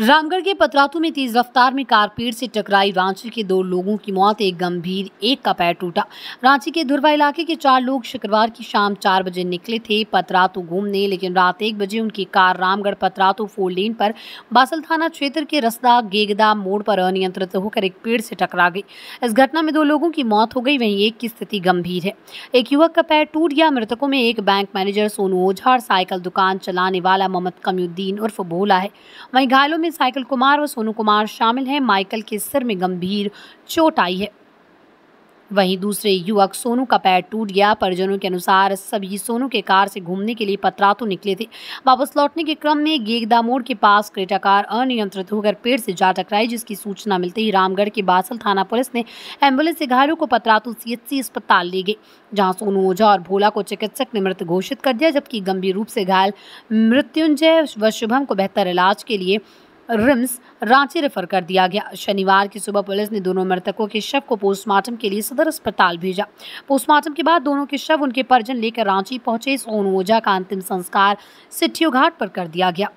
रामगढ़ के पतरातू में तेज रफ्तार में कार पेड़ से टकराई रांची के दो लोगों की मौत एक गंभीर एक का पैर टूटा रांची के धुरवा इलाके के चार लोग शुक्रवार की शाम चार बजे निकले थे पतरातू घूमने लेकिन रात एक बजे उनकी car Ramgarh Patratu four lane पर बासल थाना क्षेत्र के रसदा गेगदा मोड़ पर अनियंत्रित होकर एक पेड़ से टकरा गई इस घटना में दो लोगों की मौत हो गई वहीं एक की स्थिति गंभीर है एक युवक का पैर टूट गया मृतकों में एक बैंक मैनेजर सोनू ओझा और साइकिल दुकान चलाने वाला मोहम्मद कमयुद्दीन उर्फ भोला है वहीं घायलों में में साइकिल कुमार व सोनू कुमार शामिल हैं माइकल के सिर में गंभीर चोट आई है वहीं दूसरे युवक सोनू का पैर टूट गया परिजनों के अनुसार सभी सोनू के कार से घूमने के लिए पतरातू निकले थे वापस लौटने के क्रम में गेगदा मोड़ के पास क्रेटा कार अनियंत्रित होकर पेड़ से जा टकराई जिसकी सूचना मिलते ही रामगढ़ के बासल थाना पुलिस ने एम्बुलेंस से घायलों को पतरातू सीएचसी अस्पताल ले गए जहाँ सोनू ओझा और भोला को चिकित्सक ने मृत घोषित कर दिया जबकि गंभीर रूप से घायल मृत्युंजय व शुभम को बेहतर इलाज के लिए रिम्स रांची रेफर कर दिया गया शनिवार की सुबह पुलिस ने दोनों मृतकों के शव को पोस्टमार्टम के लिए सदर अस्पताल भेजा पोस्टमार्टम के बाद दोनों के शव उनके परिजन लेकर रांची पहुंचे सोनू ओझा का अंतिम संस्कार सिट्ठियो घाट पर कर दिया गया